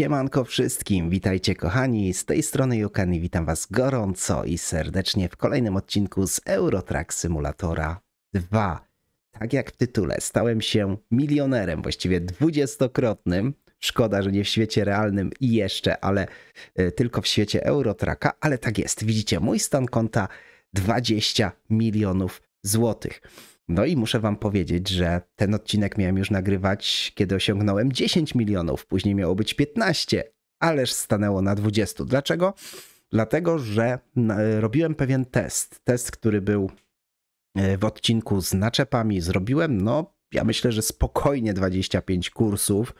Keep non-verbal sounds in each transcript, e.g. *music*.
Siemanko wszystkim, witajcie kochani, z tej strony i witam was gorąco i serdecznie w kolejnym odcinku z Eurotrack Simulatora 2. Tak jak w tytule, stałem się milionerem, właściwie dwudziestokrotnym, szkoda, że nie w świecie realnym i jeszcze, ale y, tylko w świecie Eurotraka, ale tak jest, widzicie, mój stan konta 20 milionów złotych. No i muszę wam powiedzieć, że ten odcinek miałem już nagrywać, kiedy osiągnąłem 10 milionów, później miało być 15, ależ stanęło na 20. Dlaczego? Dlatego, że robiłem pewien test. Test, który był e, w odcinku z naczepami, zrobiłem, no ja myślę, że spokojnie 25 kursów,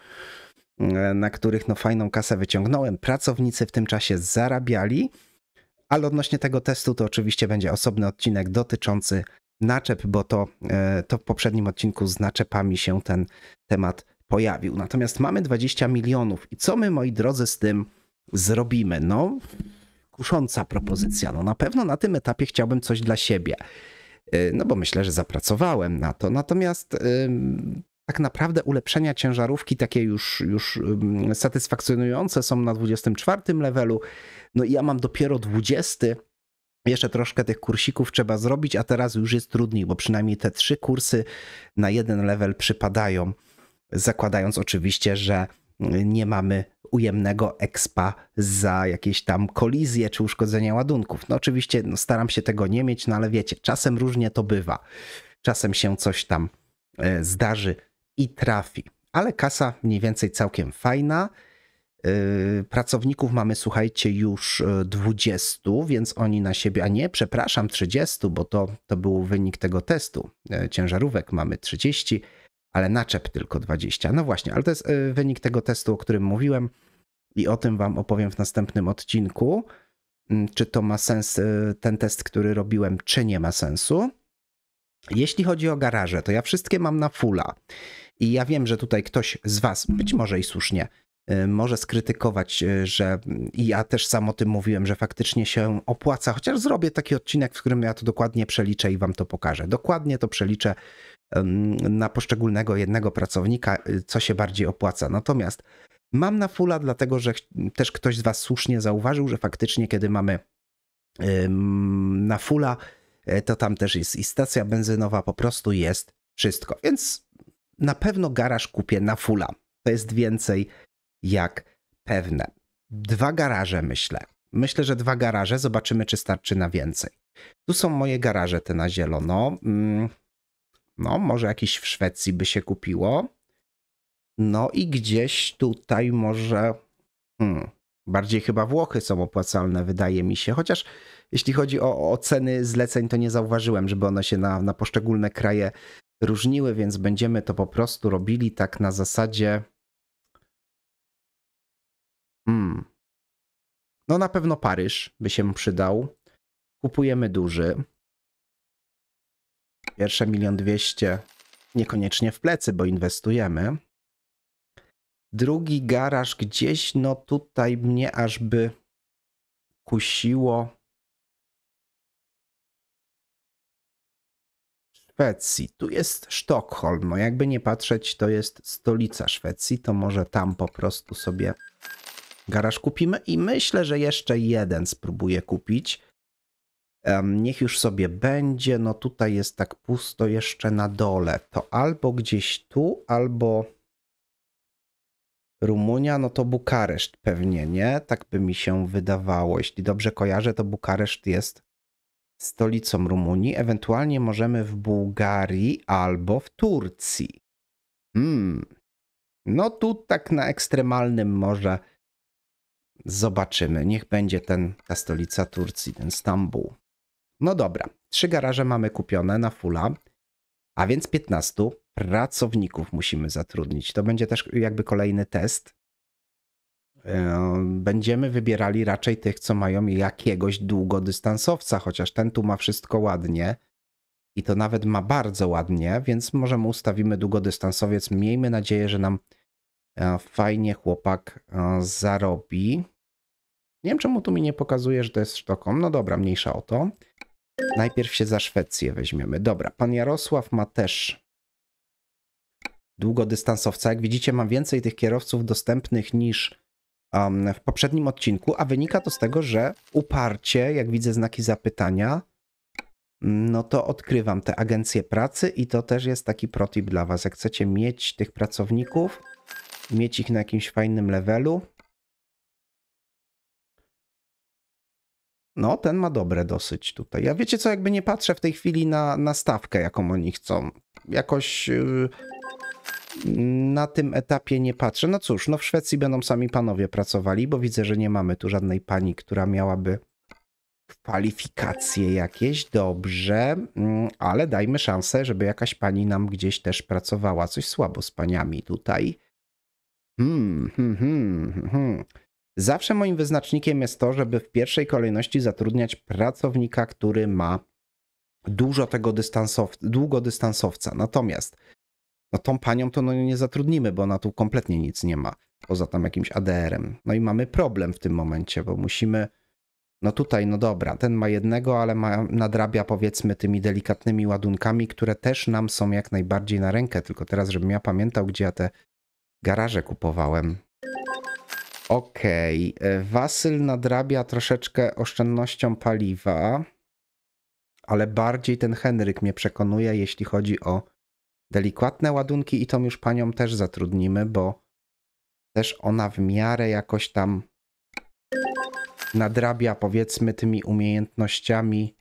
e, na których no fajną kasę wyciągnąłem. Pracownicy w tym czasie zarabiali, ale odnośnie tego testu to oczywiście będzie osobny odcinek dotyczący naczep, bo to, e, to w poprzednim odcinku z naczepami się ten temat pojawił. Natomiast mamy 20 milionów i co my, moi drodzy, z tym zrobimy? No, kusząca propozycja. No, na pewno na tym etapie chciałbym coś dla siebie, e, no bo myślę, że zapracowałem na to. Natomiast e, tak naprawdę ulepszenia ciężarówki takie już, już satysfakcjonujące są na 24 levelu. No i ja mam dopiero 20 jeszcze troszkę tych kursików trzeba zrobić, a teraz już jest trudniej, bo przynajmniej te trzy kursy na jeden level przypadają. Zakładając oczywiście, że nie mamy ujemnego expa za jakieś tam kolizje czy uszkodzenia ładunków. No oczywiście no, staram się tego nie mieć, no ale wiecie, czasem różnie to bywa. Czasem się coś tam e, zdarzy i trafi. Ale kasa mniej więcej całkiem fajna. Y, pracowników mamy, słuchajcie, już 20, y, więc oni na siebie, a nie, przepraszam, 30, bo to, to był wynik tego testu. Y, ciężarówek mamy 30, ale naczep tylko 20. No właśnie, ale to jest wynik tego testu, o którym mówiłem i o tym Wam opowiem w następnym odcinku. Mm, czy to ma sens, ten test, który robiłem, czy nie ma sensu. Jeśli chodzi o garaże, to ja wszystkie mam na fulla. I ja wiem, że tutaj ktoś z Was, być może i słusznie, Y, może skrytykować, y, że i ja też sam o tym mówiłem, że faktycznie się opłaca, chociaż zrobię taki odcinek, w którym ja to dokładnie przeliczę i wam to pokażę. Dokładnie to przeliczę na poszczególnego jednego pracownika, y, co się bardziej opłaca. Natomiast mam na fula, dlatego że też ktoś z was słusznie zauważył, że faktycznie kiedy mamy na fula, e, to tam też jest i stacja benzynowa, po prostu jest wszystko. Więc na pewno garaż kupię na fula. To jest więcej jak pewne. Dwa garaże myślę. Myślę, że dwa garaże, zobaczymy czy starczy na więcej. Tu są moje garaże te na zielono. Mm, no, może jakieś w Szwecji by się kupiło. No i gdzieś tutaj może... Hmm, bardziej chyba Włochy są opłacalne, wydaje mi się. Chociaż jeśli chodzi o, o ceny zleceń, to nie zauważyłem, żeby one się na, na poszczególne kraje różniły, więc będziemy to po prostu robili tak na zasadzie Hmm. No na pewno Paryż by się przydał. Kupujemy duży. Pierwsze milion dwieście niekoniecznie w plecy, bo inwestujemy. Drugi garaż gdzieś, no tutaj mnie aż by kusiło. Szwecji. Tu jest Sztokholm. No jakby nie patrzeć, to jest stolica Szwecji, to może tam po prostu sobie garaż kupimy i myślę, że jeszcze jeden spróbuję kupić. Niech już sobie będzie, no tutaj jest tak pusto jeszcze na dole. To albo gdzieś tu, albo Rumunia, no to Bukareszt pewnie, nie? Tak by mi się wydawało. Jeśli dobrze kojarzę, to Bukareszt jest stolicą Rumunii. Ewentualnie możemy w Bułgarii albo w Turcji. Hmm. No tu tak na ekstremalnym może Zobaczymy. Niech będzie ten, ta stolica Turcji, ten Stambuł. No dobra, trzy garaże mamy kupione na fulla, a więc 15 pracowników musimy zatrudnić. To będzie też jakby kolejny test. E, będziemy wybierali raczej tych, co mają jakiegoś długodystansowca, chociaż ten tu ma wszystko ładnie i to nawet ma bardzo ładnie, więc może mu ustawimy długodystansowiec. Miejmy nadzieję, że nam e, fajnie chłopak e, zarobi. Nie wiem, czemu tu mi nie pokazuje, że to jest Sztokholm. No dobra, mniejsza o to. Najpierw się za Szwecję weźmiemy. Dobra, pan Jarosław ma też długodystansowca. Jak widzicie, mam więcej tych kierowców dostępnych niż um, w poprzednim odcinku, a wynika to z tego, że uparcie, jak widzę znaki zapytania, no to odkrywam te agencje pracy i to też jest taki protip dla Was. Jak chcecie mieć tych pracowników, mieć ich na jakimś fajnym levelu, No, ten ma dobre dosyć tutaj. Ja wiecie co, jakby nie patrzę w tej chwili na, na stawkę, jaką oni chcą. Jakoś yy, na tym etapie nie patrzę. No cóż, no w Szwecji będą sami panowie pracowali, bo widzę, że nie mamy tu żadnej pani, która miałaby kwalifikacje jakieś, dobrze, mm, ale dajmy szansę, żeby jakaś pani nam gdzieś też pracowała. Coś słabo z paniami tutaj. Hmm, hmm, hmm, hmm. hmm. Zawsze moim wyznacznikiem jest to, żeby w pierwszej kolejności zatrudniać pracownika, który ma dużo tego dystansow- długodystansowca. Natomiast no tą panią to no nie zatrudnimy, bo ona tu kompletnie nic nie ma, poza tam jakimś ADR-em. No i mamy problem w tym momencie, bo musimy, no tutaj, no dobra, ten ma jednego, ale ma, nadrabia powiedzmy tymi delikatnymi ładunkami, które też nam są jak najbardziej na rękę, tylko teraz, żebym ja pamiętał, gdzie ja te garaże kupowałem. Okej, okay. E, wasyl nadrabia troszeczkę oszczędnością paliwa, ale bardziej ten Henryk mnie przekonuje, jeśli chodzi o delikatne ładunki i tą już panią też zatrudnimy, bo też ona w miarę jakoś tam nadrabia powiedzmy tymi umiejętnościami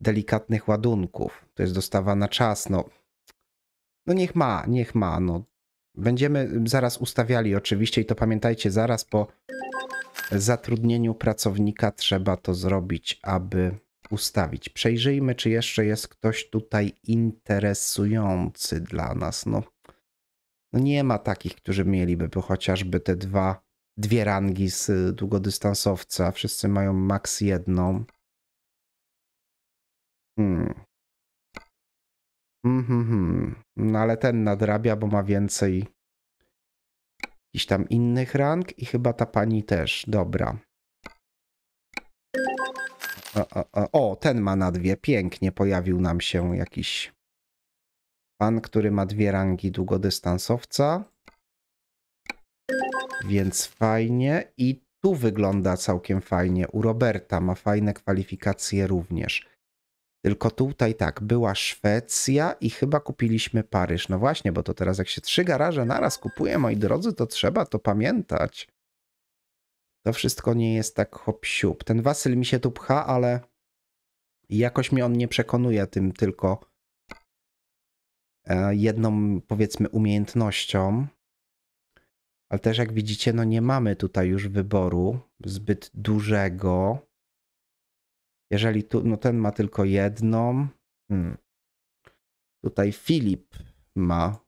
delikatnych ładunków. To jest dostawa na czas, no. No niech ma, niech ma, no. Będziemy zaraz ustawiali oczywiście i to pamiętajcie, zaraz po zatrudnieniu pracownika trzeba to zrobić, aby ustawić. Przejrzyjmy, czy jeszcze jest ktoś tutaj interesujący dla nas. No, no nie ma takich, którzy mieliby chociażby te dwa, dwie rangi z długodystansowca. Wszyscy mają maks jedną. Hmm. Mm, No ale ten nadrabia, bo ma więcej jakichś tam innych rank i chyba ta pani też. Dobra. O, o, o, ten ma na dwie. Pięknie pojawił nam się jakiś pan, który ma dwie rangi długodystansowca. Więc fajnie. I tu wygląda całkiem fajnie. U Roberta ma fajne kwalifikacje również. Tylko tutaj tak, była Szwecja i chyba kupiliśmy Paryż. No właśnie, bo to teraz jak się trzy garaże naraz kupuje, moi drodzy, to trzeba to pamiętać. To wszystko nie jest tak hop -siup. Ten Wasyl mi się tu pcha, ale jakoś mnie on nie przekonuje tym tylko e, jedną, powiedzmy, umiejętnością. Ale też jak widzicie, no nie mamy tutaj już wyboru zbyt dużego. Jeżeli tu, no ten ma tylko jedną. Hmm. Tutaj Filip ma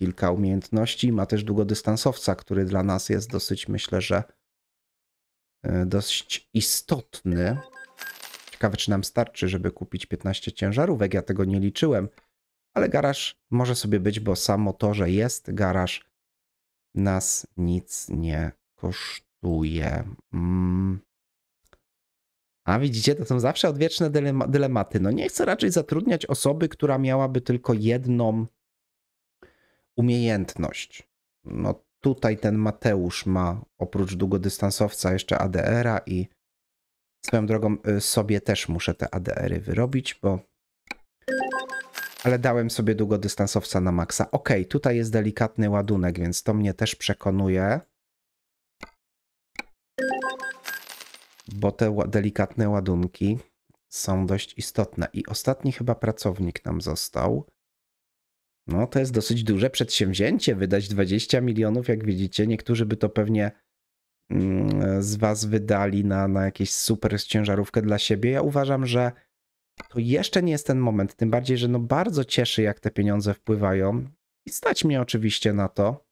kilka umiejętności, ma też długodystansowca, który dla nas jest dosyć, myślę, że e, dość istotny. Ciekawe, czy nam starczy, żeby kupić 15 ciężarówek. Ja tego nie liczyłem, ale garaż może sobie być, bo samo to, że jest garaż, nas nic nie kosztuje. Mm. A widzicie, to są zawsze odwieczne dylematy. No nie chcę raczej zatrudniać osoby, która miałaby tylko jedną umiejętność. No tutaj ten Mateusz ma oprócz długodystansowca jeszcze ADR-a i swoją drogą y, sobie też muszę te ADR-y wyrobić, bo... Ale dałem sobie długodystansowca na maksa. Ok, tutaj jest delikatny ładunek, więc to mnie też przekonuje. bo te delikatne ładunki są dość istotne. I ostatni chyba pracownik nam został. No to jest dosyć duże przedsięwzięcie, wydać 20 milionów, jak widzicie. Niektórzy by to pewnie mm, z Was wydali na, na jakieś super ciężarówkę dla siebie. Ja uważam, że to jeszcze nie jest ten moment. Tym bardziej, że no bardzo cieszy, jak te pieniądze wpływają. I stać mnie oczywiście na to.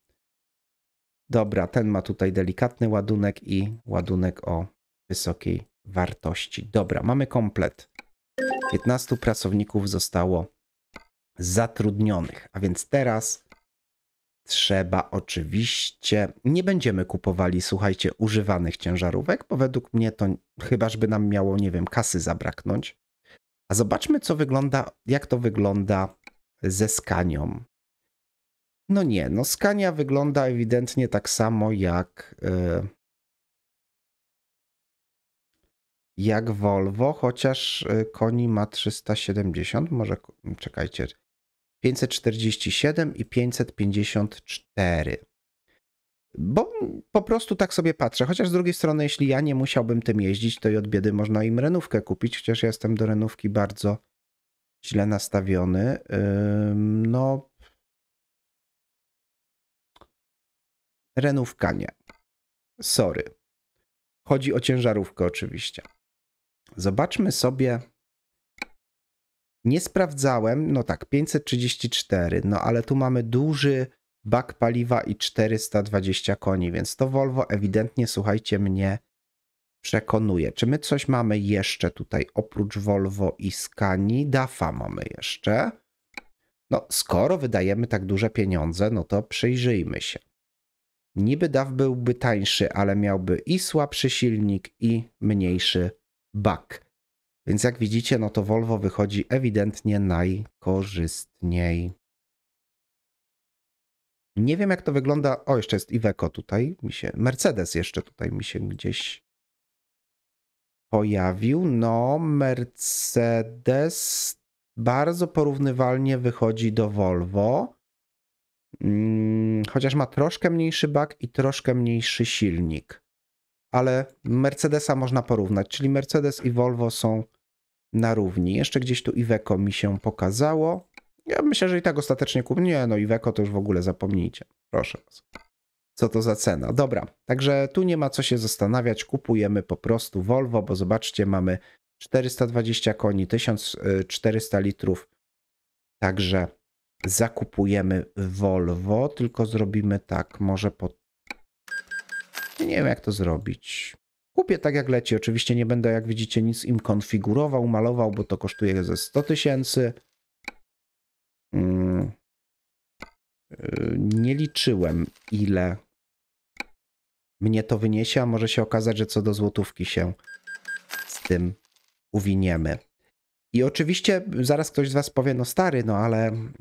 Dobra, ten ma tutaj delikatny ładunek i ładunek o wysokiej wartości. Dobra, mamy komplet. 15 pracowników zostało zatrudnionych, a więc teraz trzeba oczywiście. Nie będziemy kupowali, słuchajcie, używanych ciężarówek, bo według mnie to chyba, żeby nam miało, nie wiem, kasy zabraknąć. A zobaczmy, co wygląda, jak to wygląda ze skanią. No nie, no skania wygląda ewidentnie tak samo jak. Yy, jak Volvo, chociaż y, koni ma 370, może czekajcie, 547 i 554. Bo po prostu tak sobie patrzę. Chociaż z drugiej strony, jeśli ja nie musiałbym tym jeździć, to i od biedy można im renówkę kupić, chociaż ja jestem do renówki bardzo źle nastawiony. No. Renówka nie. Sorry. Chodzi o ciężarówkę oczywiście. Zobaczmy sobie. Nie sprawdzałem, no tak, 534, no ale tu mamy duży bak paliwa i 420 koni, więc to Volvo ewidentnie, słuchajcie, mnie przekonuje. Czy my coś mamy jeszcze tutaj oprócz Volvo i Scani? Dafa mamy jeszcze. No, skoro wydajemy tak duże pieniądze, no to przyjrzyjmy się. Niby DAF byłby tańszy, ale miałby i słabszy silnik, i mniejszy bug. Więc jak widzicie, no to Volvo wychodzi ewidentnie najkorzystniej. Nie wiem jak to wygląda. O, jeszcze jest Iveco tutaj mi się. Mercedes jeszcze tutaj mi się gdzieś pojawił. No, Mercedes bardzo porównywalnie wychodzi do Volvo. Mm, chociaż ma troszkę mniejszy bak i troszkę mniejszy silnik ale Mercedesa można porównać, czyli Mercedes i Volvo są na równi. Jeszcze gdzieś tu Iveco mi się pokazało. Ja myślę, że i tak ostatecznie kupię. Nie, no Iveco to już w ogóle zapomnijcie. Proszę was. Co to za cena? Dobra, także tu nie ma co się zastanawiać. Kupujemy po prostu Volvo, bo zobaczcie, mamy 420 koni, 1400 litrów. Także zakupujemy Volvo, tylko zrobimy tak, może po nie wiem, jak to zrobić. Kupię tak jak leci. Oczywiście nie będę, jak widzicie, nic im konfigurował, malował, bo to kosztuje ze 100 tysięcy. Mm. Yy, nie liczyłem, ile mnie to wyniesie, a może się okazać, że co do złotówki się z tym uwiniemy. I oczywiście zaraz ktoś z Was powie, no stary, no ale mm,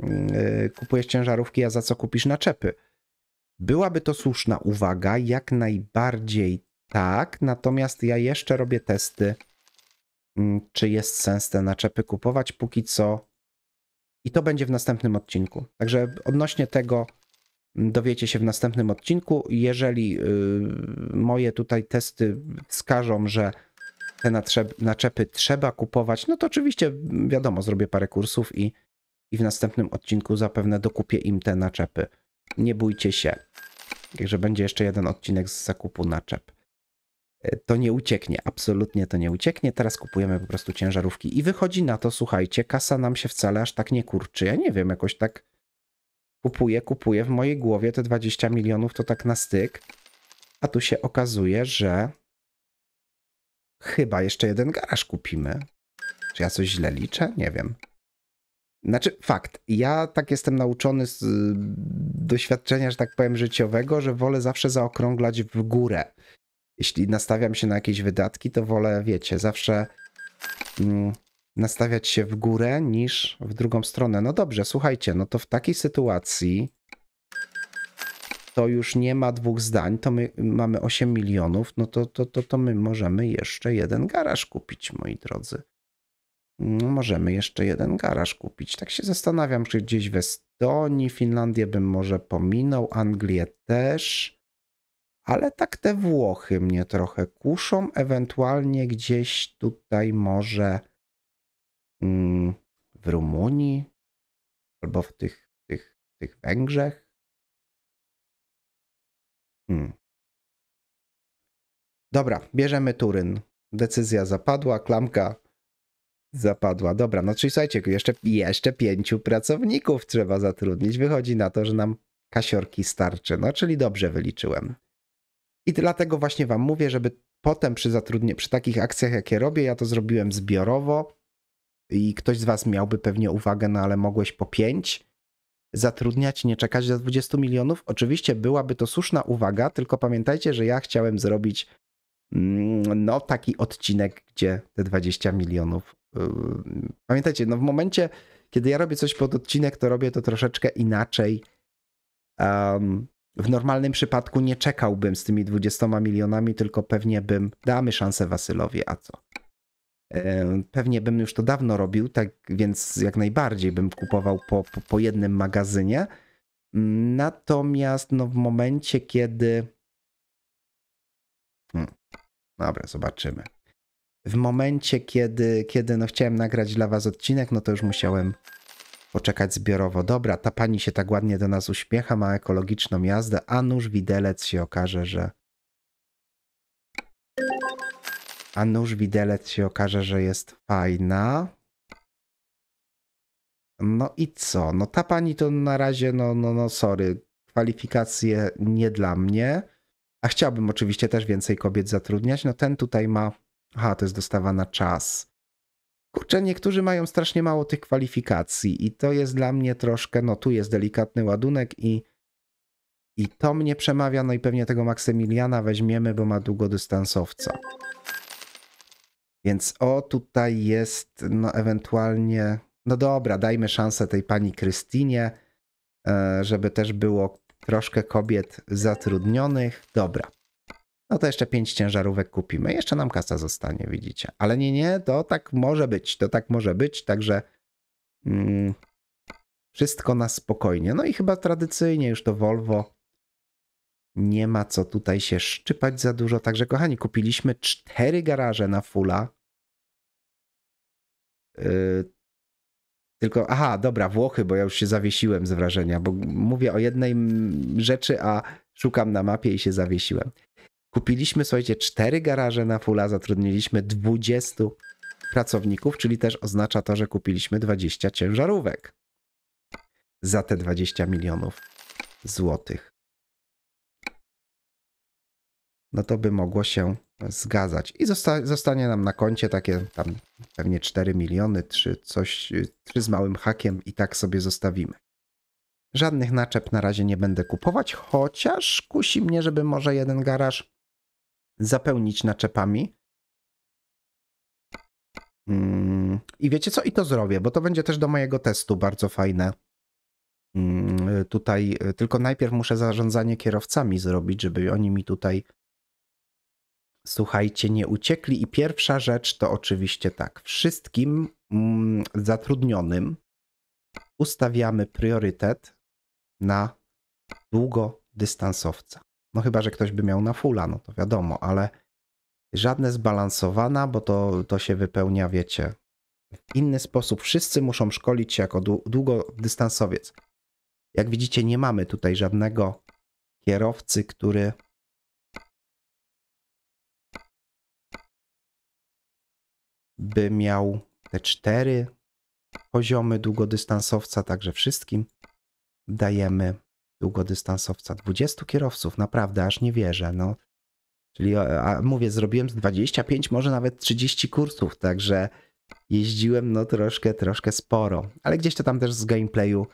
yy, kupujesz ciężarówki, a za co kupisz naczepy? Byłaby to słuszna uwaga, jak najbardziej tak, natomiast ja jeszcze robię testy, mm, czy jest sens te naczepy kupować póki co. I to będzie w następnym odcinku. Także odnośnie tego mm, dowiecie się w następnym odcinku. Jeżeli yy, moje tutaj testy wskażą, że te naczepy trzeba kupować, no to oczywiście mm, wiadomo, zrobię parę kursów i, i w następnym odcinku zapewne dokupię im te naczepy nie bójcie się. Także będzie jeszcze jeden odcinek z zakupu naczep. E, to nie ucieknie, absolutnie to nie ucieknie. Teraz kupujemy po prostu ciężarówki i wychodzi na to, słuchajcie, kasa nam się wcale aż tak nie kurczy. Ja nie wiem, jakoś tak kupuję, kupuję w mojej głowie te 20 milionów to tak na styk. A tu się okazuje, że chyba jeszcze jeden garaż kupimy. Czy ja coś źle liczę? Nie wiem. Znaczy, fakt. Ja tak jestem nauczony z y, doświadczenia, że tak powiem, życiowego, że wolę zawsze zaokrąglać w górę. Jeśli nastawiam się na jakieś wydatki, to wolę, wiecie, zawsze mm, nastawiać się w górę niż w drugą stronę. No dobrze, słuchajcie, no to w takiej sytuacji to już nie ma dwóch zdań, to my mamy 8 milionów, no to, to, to, to my możemy jeszcze jeden garaż kupić, moi drodzy. No, możemy jeszcze jeden garaż kupić. Tak się zastanawiam, czy gdzieś w Estonii, Finlandię bym może pominął, Anglię też. Ale tak te Włochy mnie trochę kuszą. Ewentualnie gdzieś tutaj może mm, w Rumunii albo w tych, tych, tych Węgrzech. Hmm. Dobra, bierzemy Turyn. Decyzja zapadła, klamka zapadła. Dobra, no czyli słuchajcie, jeszcze, jeszcze pięciu pracowników trzeba zatrudnić. Wychodzi na to, że nam kasiorki starczy. No czyli dobrze wyliczyłem. I dlatego właśnie wam mówię, żeby potem przy zatrudnie, przy takich akcjach, jakie robię, ja to zrobiłem zbiorowo i ktoś z was miałby pewnie uwagę, no ale mogłeś po pięć zatrudniać, nie czekać za 20 milionów. Oczywiście byłaby to słuszna uwaga, tylko pamiętajcie, że ja chciałem zrobić Mm, no taki odcinek, gdzie te 20 milionów. Y, Pamiętajcie, no w momencie, kiedy ja robię coś pod odcinek, to robię to troszeczkę inaczej. Um, w normalnym przypadku nie czekałbym z tymi 20 milionami, tylko pewnie bym, damy szansę Wasylowi, a co? E, pewnie bym już to dawno robił, tak więc jak najbardziej bym kupował po, po, po jednym magazynie. Natomiast no, w momencie, kiedy. Hmm. Dobra, zobaczymy. W momencie, kiedy, kiedy no chciałem nagrać dla was odcinek, no to już musiałem poczekać zbiorowo. Dobra, ta pani się tak ładnie do nas uśmiecha, ma ekologiczną jazdę, a nóż widelec się okaże, że... A nóż widelec się okaże, że jest fajna. No i co? No ta pani to na razie, no, no, no sorry, kwalifikacje nie dla mnie a chciałbym oczywiście też więcej kobiet zatrudniać, no ten tutaj ma, aha, to jest dostawa na czas. Kurczę, niektórzy mają strasznie mało tych kwalifikacji i to jest dla mnie troszkę, no tu jest delikatny ładunek i, i to mnie przemawia, no i pewnie tego Maksymiliana weźmiemy, bo ma długodystansowca. Więc o, tutaj jest, no ewentualnie, no dobra, dajmy szansę tej pani Krystynie, e, żeby też było troszkę kobiet zatrudnionych. Dobra. No to jeszcze pięć ciężarówek kupimy. Jeszcze nam kasa zostanie, widzicie. Ale nie, nie, to tak może być. To tak może być, także mm, wszystko na spokojnie. No i chyba tradycyjnie już to Volvo nie ma co tutaj się szczypać za dużo. Także kochani, kupiliśmy cztery garaże na fula. Yy, tylko, aha, dobra, Włochy, bo ja już się zawiesiłem z wrażenia, bo mówię o jednej rzeczy, a szukam na mapie i się zawiesiłem. Kupiliśmy, słuchajcie, cztery garaże na fula, zatrudniliśmy 20 pracowników, czyli też oznacza to, że kupiliśmy 20 ciężarówek za te 20 milionów złotych no to by mogło się zgadzać. I zosta zostanie nam na koncie takie tam pewnie 4 miliony, czy coś, czy z małym hakiem i tak sobie zostawimy. Żadnych naczep na razie nie będę kupować, chociaż kusi mnie, żeby może jeden garaż zapełnić naczepami. Mm, I wiecie co? I to zrobię, bo to będzie też do mojego testu bardzo fajne. Mm, tutaj y, tylko najpierw muszę zarządzanie kierowcami zrobić, żeby oni mi tutaj Słuchajcie, nie uciekli i pierwsza rzecz to oczywiście tak, wszystkim mm, zatrudnionym ustawiamy priorytet na długodystansowca. No chyba, że ktoś by miał na fula, no to wiadomo, ale żadne zbalansowana, bo to, to się wypełnia, wiecie, w inny sposób. Wszyscy muszą szkolić się jako długodystansowiec. Jak widzicie, nie mamy tutaj żadnego kierowcy, który by miał te cztery poziomy długodystansowca, także wszystkim dajemy długodystansowca. 20 kierowców, naprawdę, aż nie wierzę. No. Czyli a mówię, zrobiłem 25, może nawet 30 kursów, także jeździłem no troszkę, troszkę sporo. Ale gdzieś to tam też z gameplayu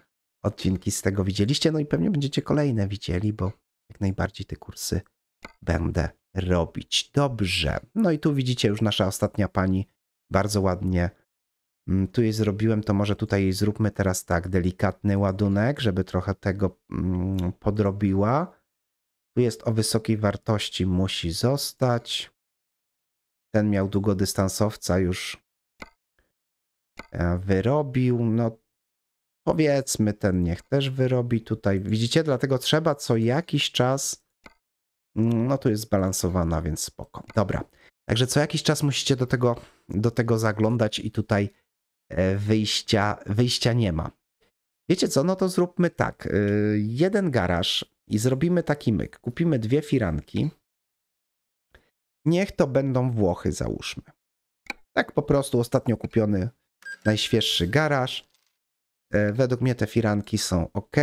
odcinki z tego widzieliście, no i pewnie będziecie kolejne widzieli, bo jak najbardziej te kursy będę robić. Dobrze, no i tu widzicie już nasza ostatnia pani bardzo ładnie. Mm, tu jej zrobiłem, to może tutaj zróbmy teraz tak delikatny ładunek, żeby trochę tego mm, podrobiła. Tu jest o wysokiej wartości, musi zostać. Ten miał długodystansowca już e, wyrobił. No powiedzmy, ten niech też wyrobi tutaj. Widzicie, dlatego trzeba co jakiś czas. Mm, no tu jest zbalansowana, więc spoko. Dobra. Także co jakiś czas musicie do tego do tego zaglądać i tutaj e, wyjścia, wyjścia nie ma. Wiecie co, no to zróbmy tak. E, jeden garaż i zrobimy taki myk. Kupimy dwie firanki. Niech to będą Włochy, załóżmy. Tak po prostu ostatnio kupiony najświeższy garaż. E, według mnie te firanki są ok.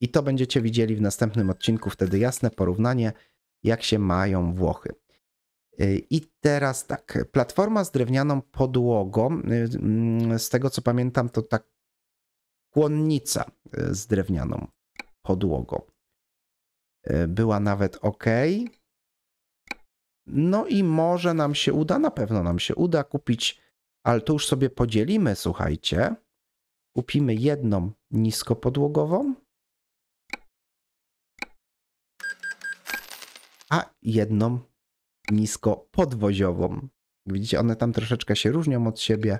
I to będziecie widzieli w następnym odcinku, wtedy jasne porównanie, jak się mają Włochy. I teraz tak, platforma z drewnianą podłogą, y, y, z tego co pamiętam, to tak kłonnica y, z drewnianą podłogą. Była nawet ok. No i może nam się uda, na pewno nam się uda kupić, ale to już sobie podzielimy, słuchajcie. Kupimy jedną niskopodłogową, a jedną nisko podwoziową. Widzicie, one tam troszeczkę się różnią od siebie,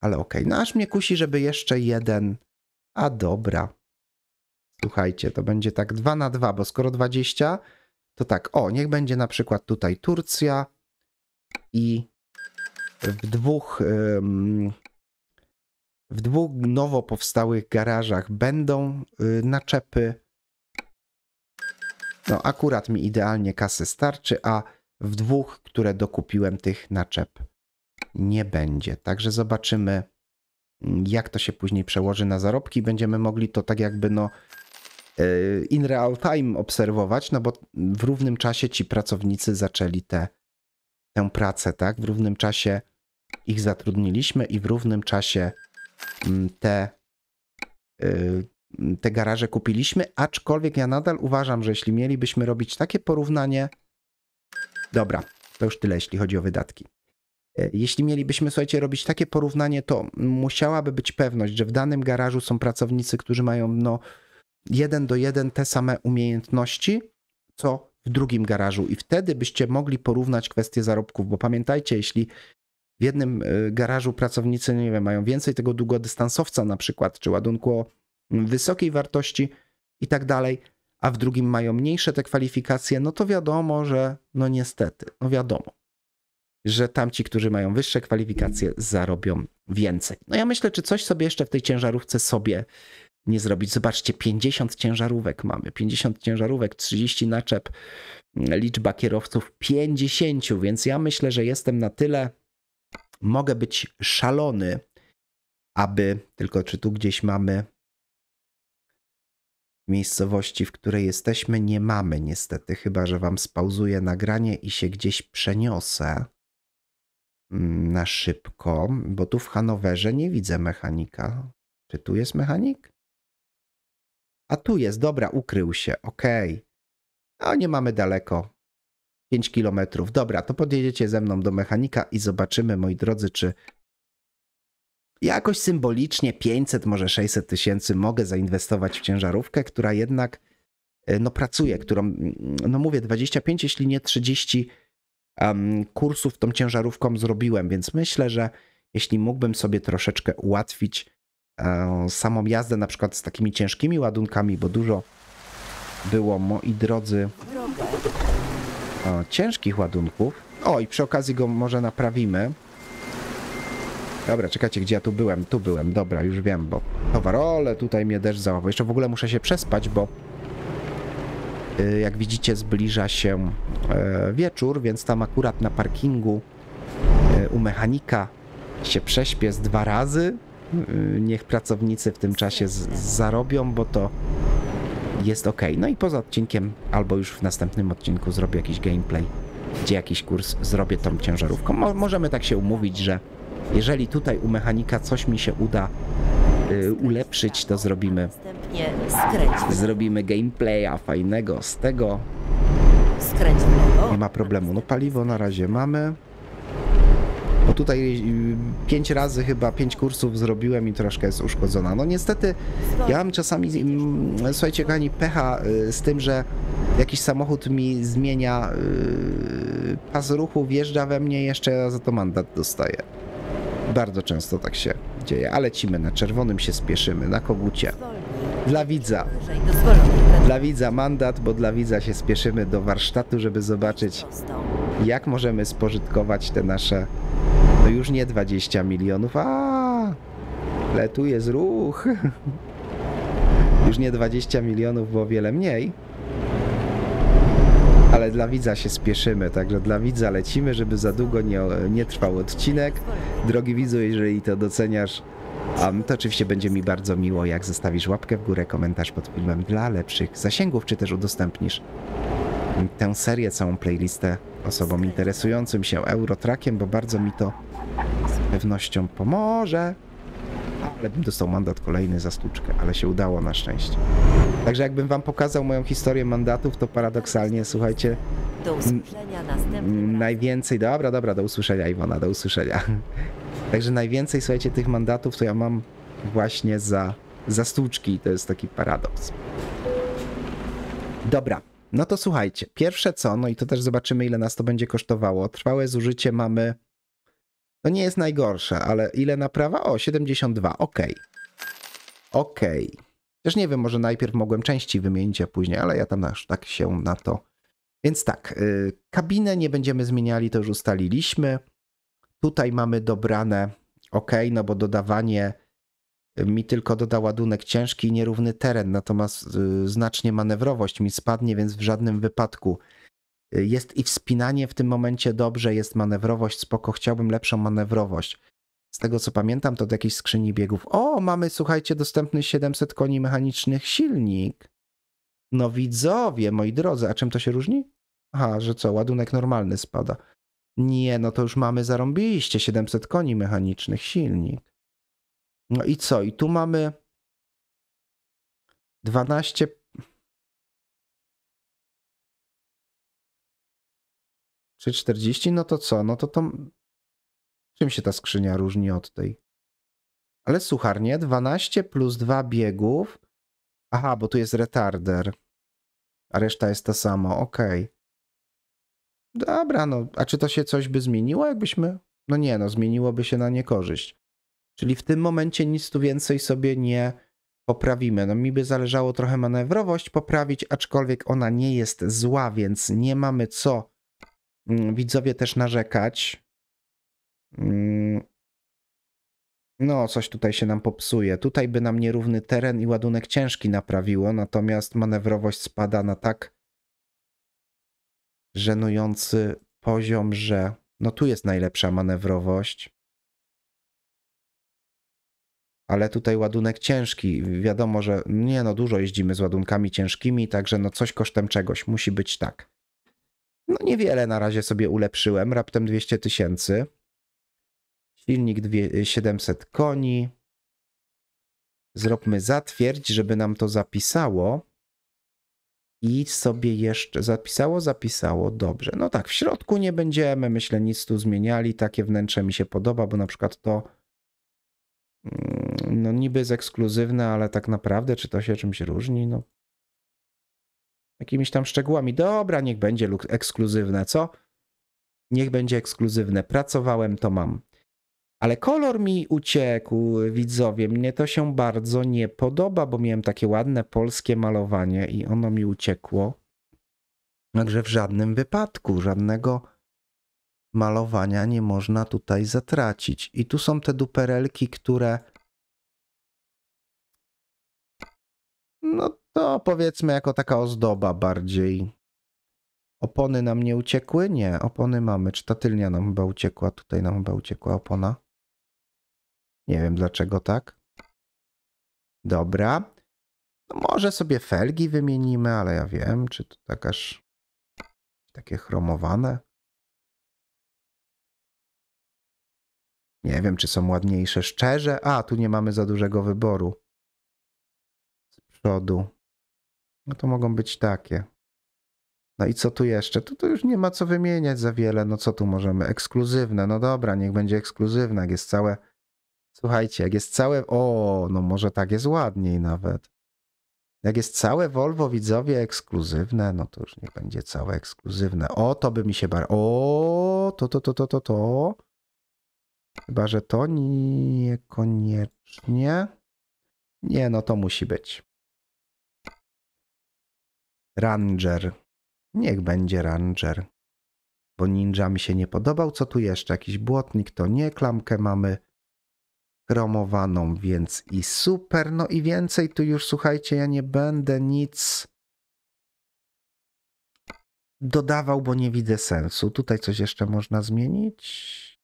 ale okej. Okay. No aż mnie kusi, żeby jeszcze jeden. A dobra. Słuchajcie, to będzie tak 2 na 2, bo skoro 20, to tak, o, niech będzie na przykład tutaj Turcja i w dwóch, w dwóch nowo powstałych garażach będą y, naczepy, no akurat mi idealnie kasy starczy, a w dwóch, które dokupiłem, tych naczep nie będzie. Także zobaczymy, jak to się później przełoży na zarobki. Będziemy mogli to tak jakby no e, in real time obserwować, no bo w równym czasie ci pracownicy zaczęli te, tę pracę, tak? W równym czasie ich zatrudniliśmy i w równym czasie mm, te y, te garaże kupiliśmy, aczkolwiek ja nadal uważam, że jeśli mielibyśmy robić takie porównanie... Dobra, to już tyle, jeśli chodzi o wydatki. E, jeśli mielibyśmy, słuchajcie, robić takie porównanie, to musiałaby być pewność, że w danym garażu są pracownicy, którzy mają no jeden do jeden te same umiejętności, co w drugim garażu i wtedy byście mogli porównać kwestie zarobków, bo pamiętajcie, jeśli w jednym e, garażu pracownicy, nie wiem, mają więcej tego długodystansowca na przykład, czy ładunku o wysokiej wartości i tak dalej, a w drugim mają mniejsze te kwalifikacje, no to wiadomo, że no niestety, no wiadomo, że tamci, którzy mają wyższe kwalifikacje, zarobią więcej. No ja myślę, czy coś sobie jeszcze w tej ciężarówce sobie nie zrobić. Zobaczcie, 50 ciężarówek mamy, 50 ciężarówek, 30 naczep, liczba kierowców 50, więc ja myślę, że jestem na tyle, mogę być szalony, aby, tylko czy tu gdzieś mamy miejscowości, w której jesteśmy, nie mamy niestety, chyba że wam spauzuję nagranie i się gdzieś przeniosę mm, na szybko, bo tu w Hanowerze nie widzę mechanika. Czy tu jest mechanik? A tu jest, dobra, ukrył się, okej. Okay. A nie mamy daleko. 5 kilometrów. Dobra, to podjedziecie ze mną do mechanika i zobaczymy, moi drodzy, czy jakoś symbolicznie 500, może 600 tysięcy mogę zainwestować w ciężarówkę, która jednak e, no, pracuje, którą, no mówię, 25, jeśli nie 30 um, kursów tą ciężarówką zrobiłem, więc myślę, że jeśli mógłbym sobie troszeczkę ułatwić um, samą jazdę, na przykład z takimi ciężkimi ładunkami, bo dużo było, moi drodzy, e, ciężkich ładunków. O, i przy okazji go może naprawimy. Dobra, czekajcie, gdzie ja tu byłem? Tu byłem, dobra, już wiem, bo towarole, tutaj mnie deszcz załapał. Jeszcze w ogóle muszę się przespać, bo y, jak widzicie zbliża się e, wieczór, więc tam akurat na parkingu e, u mechanika się prześpię z dwa razy. Y, niech pracownicy w tym czasie zarobią, bo to jest ok. No i poza odcinkiem, albo już w następnym odcinku zrobię jakiś gameplay, gdzie jakiś kurs zrobię tą ciężarówką. Mo możemy tak się umówić, że jeżeli tutaj u mechanika coś mi się uda y, ulepszyć, to zrobimy. Zrobimy gameplaya fajnego z tego. Nie ma problemu. No paliwo na razie mamy. Bo tutaj y, pięć razy chyba, pięć kursów zrobiłem i troszkę jest uszkodzona. No niestety, ja mam czasami, mm, słuchajcie kochani, pecha y, z tym, że jakiś samochód mi zmienia y, pas ruchu, wjeżdża we mnie jeszcze ja za to mandat dostaję. Bardzo często tak się dzieje, ale lecimy na czerwonym, się spieszymy, na kogucie. Dla widza. Dla widza mandat, bo dla widza się spieszymy do warsztatu, żeby zobaczyć, jak możemy spożytkować te nasze, no już nie 20 milionów, a ale tu jest ruch. *laughs* Już nie 20 milionów, bo o wiele mniej ale dla widza się spieszymy, także dla widza lecimy, żeby za długo nie, nie trwał odcinek. Drogi widzu, jeżeli to doceniasz, um, to oczywiście będzie mi bardzo miło, jak zostawisz łapkę w górę, komentarz pod filmem dla lepszych zasięgów, czy też udostępnisz tę serię, całą playlistę osobom interesującym się Eurotrackiem, bo bardzo mi to z pewnością pomoże. Ale bym dostał mandat kolejny za stuczkę, ale się udało na szczęście. Także jakbym wam pokazał moją historię mandatów, to paradoksalnie, słuchajcie... Do usłyszenia następnym Najwięcej, dobra, dobra, do usłyszenia Iwona, do usłyszenia. *laughs* Także najwięcej, słuchajcie, tych mandatów to ja mam właśnie za, za stłuczki. To jest taki paradoks. Dobra, no to słuchajcie. Pierwsze co, no i to też zobaczymy, ile nas to będzie kosztowało. Trwałe zużycie mamy... To nie jest najgorsze, ale ile naprawa? O, 72, okej. Okay. Okej. Okay. Też nie wiem, może najpierw mogłem części wymienić, a później, ale ja tam aż tak się na to. Więc tak, y, kabinę nie będziemy zmieniali, to już ustaliliśmy. Tutaj mamy dobrane ok, no bo dodawanie y, mi tylko doda ładunek ciężki i nierówny teren, natomiast y, znacznie manewrowość mi spadnie, więc w żadnym wypadku jest i wspinanie w tym momencie dobrze, jest manewrowość, spoko, chciałbym lepszą manewrowość z tego co pamiętam, to do jakiejś skrzyni biegów. O, mamy, słuchajcie, dostępny 700 koni mechanicznych silnik. No widzowie, moi drodzy, a czym to się różni? Aha, że co, ładunek normalny spada. Nie, no to już mamy zarąbiście 700 koni mechanicznych silnik. No i co? I tu mamy 12 czy 40? No to co? No to to Czym się ta skrzynia różni od tej? Ale sucharnie, 12 plus 2 biegów. Aha, bo tu jest retarder. A reszta jest ta sama, okej. Okay. Dobra, no, a czy to się coś by zmieniło, jakbyśmy... No nie, no, zmieniłoby się na niekorzyść. Czyli w tym momencie nic tu więcej sobie nie poprawimy. No mi by zależało trochę manewrowość poprawić, aczkolwiek ona nie jest zła, więc nie mamy co mm, widzowie też narzekać. Mm. No, coś tutaj się nam popsuje. Tutaj by nam nierówny teren i ładunek ciężki naprawiło, natomiast manewrowość spada na tak żenujący poziom, że no tu jest najlepsza manewrowość. Ale tutaj ładunek ciężki. Wiadomo, że nie no, dużo jeździmy z ładunkami ciężkimi, także no coś kosztem czegoś. Musi być tak. No niewiele na razie sobie ulepszyłem, raptem 200 tysięcy. Silnik 700 y, koni. Zróbmy zatwierdź, żeby nam to zapisało. I sobie jeszcze zapisało, zapisało, dobrze. No tak, w środku nie będziemy, myślę, nic tu zmieniali. Takie wnętrze mi się podoba, bo na przykład to mm, no niby jest ekskluzywne, ale tak naprawdę czy to się czymś różni? No jakimiś tam szczegółami. Dobra, niech będzie ekskluzywne, co? Niech będzie ekskluzywne. Pracowałem, to mam. Ale kolor mi uciekł, widzowie. Mnie to się bardzo nie podoba, bo miałem takie ładne polskie malowanie i ono mi uciekło. Także w żadnym wypadku, żadnego malowania nie można tutaj zatracić. I tu są te duperelki, które. No to powiedzmy jako taka ozdoba bardziej. Opony nam nie uciekły? Nie, opony mamy. Czy ta tylnia nam chyba uciekła? Tutaj nam chyba uciekła opona. Nie wiem dlaczego tak. Dobra. No może sobie felgi wymienimy, ale ja wiem, czy to tak aż takie chromowane. Nie wiem, czy są ładniejsze. Szczerze, a tu nie mamy za dużego wyboru. Z przodu. No to mogą być takie. No i co tu jeszcze? Tu, tu już nie ma co wymieniać za wiele. No co tu możemy? Ekskluzywne. No dobra, niech będzie ekskluzywne. Jak jest całe Słuchajcie, jak jest całe. O, no może tak jest ładniej nawet. Jak jest całe Volvo widzowie ekskluzywne, no to już niech będzie całe ekskluzywne. O, to by mi się bar. O, to, to, to, to, to, to. Chyba, że to niekoniecznie. Nie, no to musi być. Ranger. Niech będzie Ranger. Bo ninja mi się nie podobał. Co tu jeszcze? Jakiś błotnik to nie. Klamkę mamy promowaną, więc i super. No i więcej tu już, słuchajcie, ja nie będę nic dodawał, bo nie widzę sensu. Tutaj coś jeszcze można zmienić.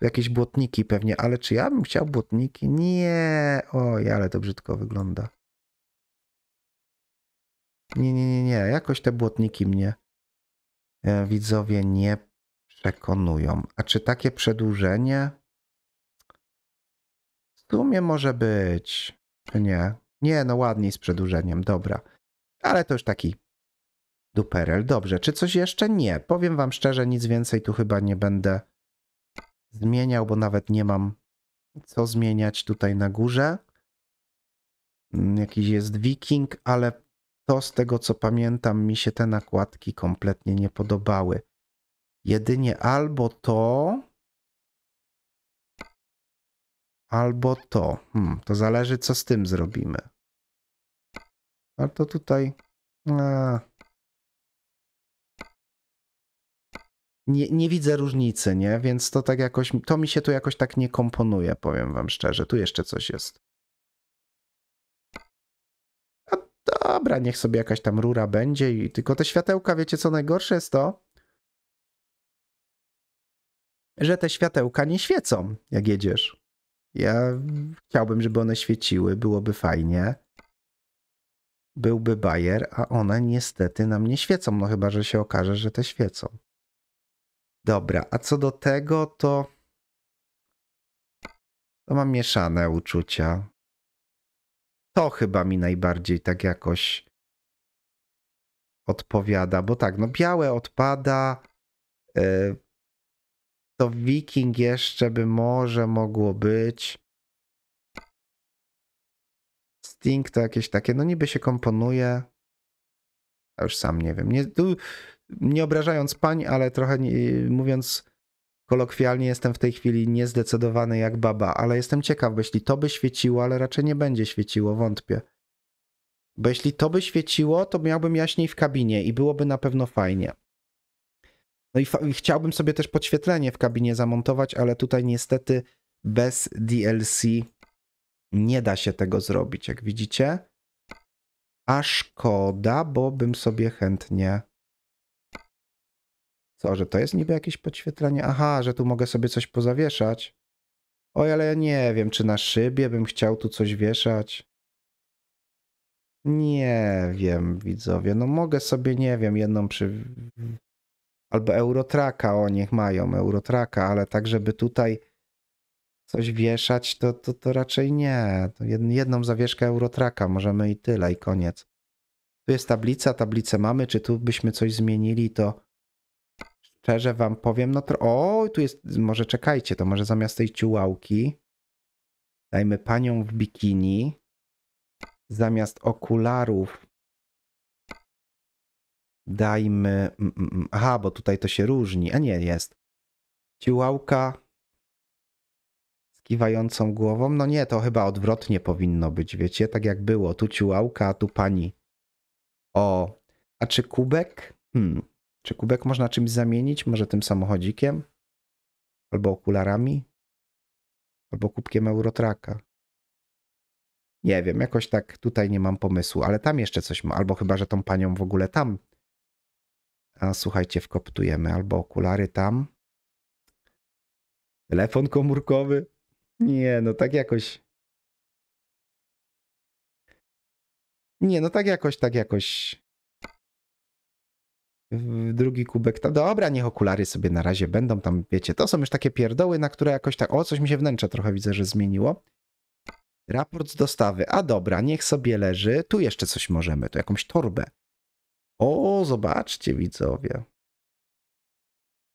Jakieś błotniki pewnie, ale czy ja bym chciał błotniki? Nie. Oj, ale to brzydko wygląda. Nie, nie, nie, nie. Jakoś te błotniki mnie e, widzowie nie przekonują. A czy takie przedłużenie? sumie może być. Nie. Nie, no ładniej z przedłużeniem, dobra. Ale to już taki duperel. Dobrze, czy coś jeszcze? Nie. Powiem wam szczerze, nic więcej tu chyba nie będę zmieniał, bo nawet nie mam co zmieniać tutaj na górze. Mm, jakiś jest wiking, ale to z tego co pamiętam, mi się te nakładki kompletnie nie podobały. Jedynie albo to, albo to. Hmm, to zależy, co z tym zrobimy. A to tutaj... A... Nie, nie widzę różnicy, nie? Więc to tak jakoś... To mi się tu jakoś tak nie komponuje, powiem wam szczerze. Tu jeszcze coś jest. A dobra, niech sobie jakaś tam rura będzie i tylko te światełka, wiecie co najgorsze jest to? Że te światełka nie świecą, jak jedziesz. Ja chciałbym, żeby one świeciły, byłoby fajnie. Byłby bajer, a one niestety nam nie świecą, no chyba, że się okaże, że te świecą. Dobra, a co do tego, to. To mam mieszane uczucia. To chyba mi najbardziej tak jakoś odpowiada, bo tak, no białe odpada, yy, to Viking jeszcze by może mogło być. Sting to jakieś takie, no niby się komponuje. a już sam nie wiem. Nie, tu, nie obrażając pań, ale trochę nie, mówiąc kolokwialnie, jestem w tej chwili niezdecydowany jak baba, ale jestem ciekaw, bo jeśli to by świeciło, ale raczej nie będzie świeciło, wątpię. Bo jeśli to by świeciło, to miałbym jaśniej w kabinie i byłoby na pewno fajnie. No i, i chciałbym sobie też podświetlenie w kabinie zamontować, ale tutaj niestety bez DLC nie da się tego zrobić, jak widzicie. A szkoda, bo bym sobie chętnie... Co, że to jest niby jakieś podświetlenie? Aha, że tu mogę sobie coś pozawieszać. Oj, ale ja nie wiem, czy na szybie bym chciał tu coś wieszać. Nie wiem, widzowie. No mogę sobie, nie wiem, jedną przy albo Eurotraka, o niech mają Eurotraka, ale tak, żeby tutaj coś wieszać, to, to, to raczej nie. To jedną zawieszkę Eurotraka możemy i tyle, i koniec. Tu jest tablica, tablicę mamy, czy tu byśmy coś zmienili, to szczerze wam powiem, no to... O, tu jest, może czekajcie, to może zamiast tej ciułałki dajmy panią w bikini, zamiast okularów dajmy. Mm, mm, mm. Aha, bo tutaj to się różni. A nie, jest. Ciłałka z kiwającą głową. No nie, to chyba odwrotnie powinno być, wiecie? Tak jak było. Tu ciłałka, a tu pani. O. A czy kubek? Hmm. Czy kubek można czymś zamienić? Może tym samochodzikiem? Albo okularami? Albo kubkiem Eurotraka? Nie wiem, jakoś tak tutaj nie mam pomysłu, ale tam jeszcze coś ma. Albo chyba, że tą panią w ogóle tam a słuchajcie, wkoptujemy albo okulary tam. Telefon komórkowy. Nie, no tak jakoś. Nie, no tak jakoś, tak jakoś. Drugi kubek. Ta, dobra, niech okulary sobie na razie będą tam, wiecie. To są już takie pierdoły, na które jakoś tak. O, coś mi się wnętrze trochę widzę, że zmieniło. Raport z dostawy. A dobra, niech sobie leży. Tu jeszcze coś możemy, tu jakąś torbę. O, zobaczcie widzowie.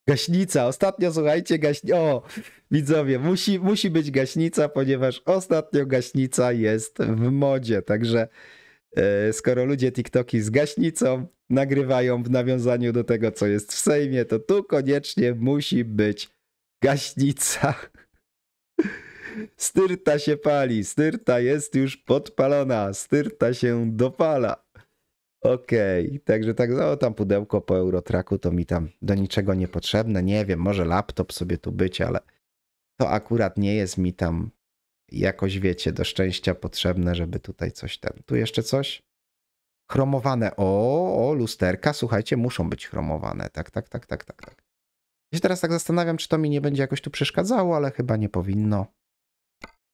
Gaśnica, ostatnio słuchajcie, gaśnica. O, widzowie, musi, musi być gaśnica, ponieważ ostatnio gaśnica jest w modzie, także yy, skoro ludzie TikToki z gaśnicą nagrywają w nawiązaniu do tego, co jest w Sejmie, to tu koniecznie musi być gaśnica. Styrta się pali, styrta jest już podpalona, styrta się dopala. Okej, okay. także tak, no tam pudełko po Eurotraku to mi tam do niczego niepotrzebne. Nie wiem, może laptop sobie tu być, ale to akurat nie jest mi tam jakoś, wiecie, do szczęścia potrzebne, żeby tutaj coś ten. Tu jeszcze coś? Chromowane. O, o, lusterka, słuchajcie, muszą być chromowane. Tak, tak, tak, tak, tak, tak. Ja się teraz tak zastanawiam, czy to mi nie będzie jakoś tu przeszkadzało, ale chyba nie powinno.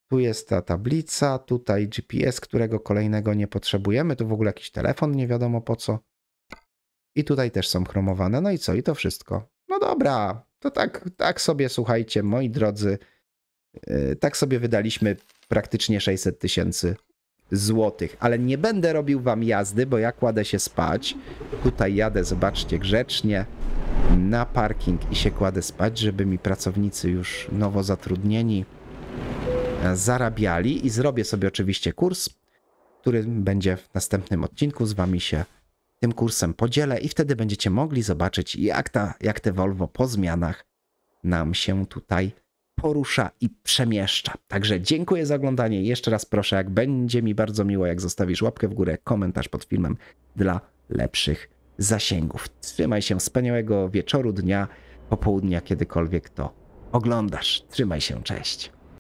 Tu jest ta tablica, tutaj GPS, którego kolejnego nie potrzebujemy, tu w ogóle jakiś telefon, nie wiadomo po co. I tutaj też są chromowane. No i co? I to wszystko. No dobra, to tak, tak sobie słuchajcie, moi drodzy, y, tak sobie wydaliśmy praktycznie 600 tysięcy złotych, ale nie będę robił wam jazdy, bo ja kładę się spać. Tutaj jadę, zobaczcie, grzecznie na parking i się kładę spać, żeby mi pracownicy już nowo zatrudnieni E, zarabiali i zrobię sobie oczywiście kurs, który będzie w następnym odcinku z wami się tym kursem podzielę i wtedy będziecie mogli zobaczyć jak, ta, jak te Volvo po zmianach nam się tutaj porusza i przemieszcza. Także dziękuję za oglądanie. Jeszcze raz proszę, jak będzie mi bardzo miło, jak zostawisz łapkę w górę, komentarz pod filmem dla lepszych zasięgów. Trzymaj się wspaniałego wieczoru, dnia, popołudnia, kiedykolwiek to oglądasz. Trzymaj się, cześć.